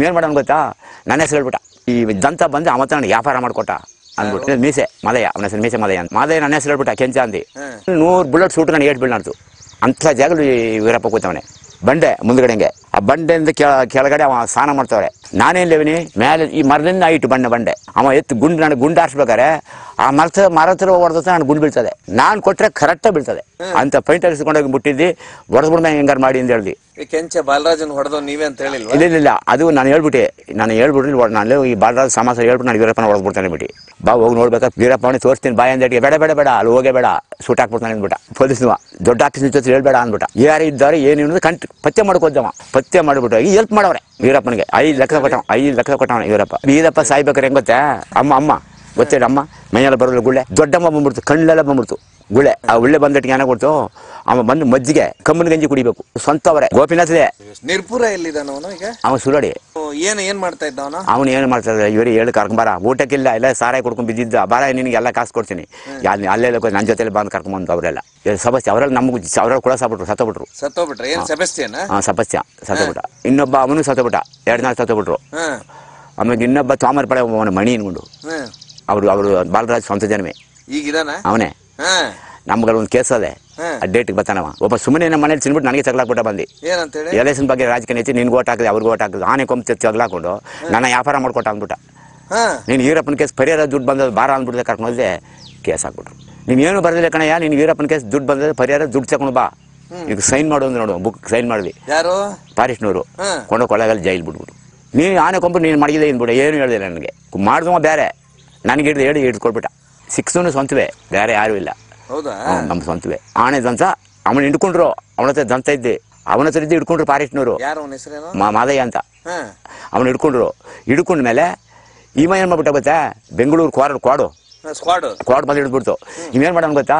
ನೀವೇನು ಮಾಡೋಣ ಗೊತ್ತಾ ನನ್ನ ಹೆಸರು ಹೇಳ್ಬಿಟ್ಟ ಈ ದಂತ ಬಂದು ಅವತ್ತ ನಾನು ವ್ಯಾಪಾರ ಮಾಡಿಕೊಟ್ಟ ಅಂದ್ಬಿಟ್ಟು ಮೀಸೆ ಮಲಯ ಅವನ ಹೆಸರು ಮೀಸೆ ಮಲಯ ಅಂತ ಮಲಯ ನನ್ನ ಹೆಸರು ಹೇಳ್ಬಿಟ್ಟ ಕೆಂಚಾಂದಿ ನೂರು ಬುಲೆಟ್ ಸೂಟ್ ನಾನು ಏಟ್ ಬೀಳ್ನಾಡ್ತು ಅಂಥ ಜಾಗಲು ವೀರಪ್ಪ ಕೂತವನೆ ಬಂಡೆ ಮುಂದ್ಗಡೆಗೆ ಆ ಬಂಡೆಯಿಂದ ಕೆಳಗಡೆ ಅವ ಸ್ನಾನ ಮಾಡ್ತವ್ರೆ ನಾನೇನ್ ಲೇವಿನಿ ಮೇಲೆ ಈ ಮರದಿಂದ ಇಟ್ಟು ಬಂಡೆ ಬಂಡೆ ಅವ ಎತ್ತು ಗುಂಡು ನಾನು ಗುಂಡು ಆ ಮರದ ಮಾರತ್ರ ಹತ್ರ ಹೊಡೆದ ನಾನು ಗುಂಡು ಬೀಳ್ತದೆ ನಾನು ಕೊಟ್ಟರೆ ಕರೆಕ್ಟಾಗಿ ಬೀಳ್ತದೆ ಅಂತ ಪೈಂಟ್ ಹಾಕಿಸ್ಕೊಂಡೋಗಿ ಬಿಟ್ಟಿದ್ದು ಹೊಡೆದ್ಬಿಡ್ದ ಹೆಂಗಾರು ಮಾಡಿ ಅಂತ ಹೇಳಿ ಕೆಂಚೆ ಬಾಲರಾಜನ್ ಹೊಡೆದು ನೀವೇ ಅಂತ ಹೇಳಿಲ್ಲ ಇಲ್ಲ ಇಲ್ಲ ಅದು ನಾನು ಹೇಳ್ಬಿಟ್ಟೆ ನಾನು ಹೇಳ್ಬಿಟ್ಟು ನಾನು ಈ ಬಾಲರಾಜ ಸಮಾಸ ಹೇಳ್ಬಿಟ್ಟು ನಾನು ವೀರಪ್ಪನ ಹೊಡೆದ್ಬಿಡ್ತಾನೆ ಬಿಟ್ಟು ಬಾ ಹೋಗಿ ನೋಡ್ಬೇಕಾದ್ರೆ ವೀರಪ್ಪನ ತೋರಿಸ್ತೀನಿ ಬಾಯ್ ಅಂದ ಬೇಡ ಬೇಡ ಬೇಡ ಅಲ್ಲಿ ಹೋಗೇ ಬೇಡ ಸೂಟ್ ಹಾಕ್ಬಿಡ್ತಾನೆ ಅಂದ್ಬಿಟ್ಟ ಪೊಲೀಸ್ನವ ದೊಡ್ಡ ಆಫೀಸ್ ಜೊತೆ ಹೇಳ್ಬೇಡ ಅಂದ್ಬಿಟ್ಟ ಯಾರು ಇದ್ದಾರೆ ಏನು ಅನ್ನೋದು ಕಂಟ್ ಪತ್ತೆ ಮಾಡ್ಕೋದವ ಪತ್ತೆ ಮಾಡಿಬಿಟ್ಟು ಈಗ ಹೆಲ್ಪ್ ಮಾಡವ್ರೆ ವೀರಪ್ಪನಿಗೆ ಐದು ಲಕ್ಷ ಕೊಟ್ಟವ ಐದು ಲಕ್ಷ ಕೊಟ್ಟವ ವೀರಪ್ಪ ವೀರಪ್ಪ ಸಾಯ್ಬೇಕಾರೆ ಗೊತ್ತೆ ಅಮ್ಮ ಅಮ್ಮ ಗೊತ್ತೇ ಅಮ್ಮ ಮನೆಯೆಲ್ಲ ಬರೋಲ್ಲ ಗುಳ್ಳೆ ದೊಡ್ಡಮ್ಮ ಬಂದ್ಬಿಡ್ತು ಕಣ್ಣೆಲ್ಲ ಬಂದ್ಬಿಡ್ತು ಗುಳೆ ಆ ಒಳ್ಳೆ ಬಂದಟ್ಟಿಗೆ ಏನೋ ಕೊಡ್ತು ಅವ ಬಂದು ಮಜ್ಜಿಗೆ ಕಮ್ಮನ ಗಂಜಿ ಕುಡಿಬೇಕು ಸ್ವಂತ ಅವರೇ ಗೋಪಿನಾಥ್ದೇ ನಿರ್ಪುರ ಅವನು ಅವ ಸುರಡಿ ಏನು ಏನು ಮಾಡ್ತಾ ಇದ್ದ ಅವನು ಅವನು ಏನು ಮಾಡ್ತಾ ಇದ್ದ ಇವರು ಹೇಳಿ ಕರ್ಕೊಂಬಾರ ಊಟಕ್ಕಿಲ್ಲ ಎಲ್ಲ ಸಾರಾಯಿ ಕೊಡ್ಕೊಂಡು ಬಿದ್ದಿದ್ದ ಬಾರ ನಿನಗೆ ಎಲ್ಲ ಕಾಸು ಕೊಡ್ತೀನಿ ಅಲ್ಲೆಲ್ಲ ನನ್ನ ಜೊತೆ ಬಂದು ಕರ್ಕೊಂಬಂದು ಅವರೆಲ್ಲ ಸಮಸ್ಯೆ ಅವರಲ್ಲಿ ನಮಗೆ ಅವರಲ್ಲಿ ಕೂಡ ಸಾಬಿಟ್ರು ಸತ್ತೋಬಿಟ್ರು ಸತ್ತೋಬಿಟ್ರು ಏನು ಆ ಹಾಂ ಸತ್ತೋಬಿಟ್ಟ ಇನ್ನೊಬ್ಬ ಅವನು ಸತ್ತೋಬಿಟ್ಟ ಎರಡು ನಾಲ್ಕು ಸತ್ತೋಬಿಟ್ರು ಆಮೇಲೆ ಇನ್ನೊಬ್ಬ ತಾಮರಪಡೆ ಅವನ ಮಣಿ ಅನ್ಕೊಂಡು ಅವರು ಅವರು ಬಾಲರಾಜ್ ಸ್ವಂತ ಜನ್ಮೆ ಈಗ ಅವನೇ ನಮ್ಗೆ ಒಂದು ಕೇಸ್ ಅದೇ ಆ ಡೇಟ್ಗೆ ಬರ್ತಾನವ ಒಬ್ಬ ಸುಮ್ಮನೆ ನಮ್ಮ ಮನೇಲಿ ತಿನ್ಬಿಟ್ಟು ನನಗೆ ಬಿಟ್ಟ ಬಂದು ಎಲೆಕ್ಷನ್ ಬಗ್ಗೆ ರಾಜಕೀಯ ಐತಿ ನಿನ್ಗೆ ಓಟ್ ಹಾಕಿದೆ ಅವ್ರಿಗೆ ಓಟ್ ಹಾಕಿದ್ರು ಆನೆ ಕೊಂಬ ತಗಲಾಕೊಂಡು ನನ್ನ ವ್ಯಾಪಾರ ಮಾಡ್ಕೊಟ್ಟ ಅಂದ್ಬಿಟ್ಟ ನೀನು ಈರಪ್ಪನ ಕೇಸ್ ಪರಿಹಾರ ದುಡ್ಡು ಬಂದ್ ಬಾರ ಅಂದ್ಬಿಡ್ದೆ ಕರ್ಕೊಂಡೋದೆ ಕೇಸ್ ಹಾಕ್ಬಿಟ್ರು ನೀನು ಏನು ಬರಲಿಲ್ಲ ಕಣಯ್ಯ ನೀನು ವೀರಪ್ಪನ ಕೇಸ್ ದುಡ್ಡು ಬಂದದ ಪರಿಹಾರ ದುಡ್ಡು ತಗೊಂಡು ಬಾ ಈಗ ಸೈನ್ ಮಾಡು ಅಂದ್ರೆ ನೋಡು ಬುಕ್ ಸೈನ್ ಮಾಡಿದ್ವಿ ಯಾರು ಪಾರಿಶ್ನವರು ಕೊಂಡು ಕೊಳ್ಳಗಲ್ಲಿ ಜೈಲ್ ಬಿಡ್ಬಿಟ್ಟು ನೀನು ಆನೆ ಕೊಂಬು ನೀನು ಮಾಡಿದೆ ಅಂದ್ಬಿಡು ಏನು ಹೇಳಿದೆ ನನಗೆ ಮಾಡಿದ್ವ ಬೇರೆ ನನಗೆ ಹಿಡಿದು ಹೇಳಿ ಹಿಡ್ಕೊಳ್ಬಿಟ್ಟ ಸಿಕ್ಸೂನು ಸ್ವಂತವೇ ಬೇರೆ ಯಾರು ಇಲ್ಲ ನಮ್ಮ ಸ್ವಂತವೆ ಆನೆ ದಂತ ಅವನು ಹಿಡ್ಕೊಂಡ್ರು ಅವನ ಹತ್ರ ದಂತ ಇದ್ದೆ ಅವನ ಹತ್ರ ಇದ್ದು ಹಿಡ್ಕೊಂಡ್ರು ಫಾರೆಸ್ಟ್ನವರು ಮಾದಯ್ಯ ಅಂತ ಅವನು ಹಿಡ್ಕೊಂಡ್ರು ಹಿಡ್ಕೊಂಡ್ಮೇಲೆ ಈಮ ಏನು ಮಾಡ್ಬಿಟ್ಟ ಗೊತ್ತಾ ಬೆಂಗಳೂರು ಕ್ವಾಡ್ ಕ್ವಾಡು ಕ್ವಾಡ್ ಬಂದು ಹಿಡ್ಬಿಡ್ತು ಇವೇನು ಮಾಡೋಣ ಗೊತ್ತಾ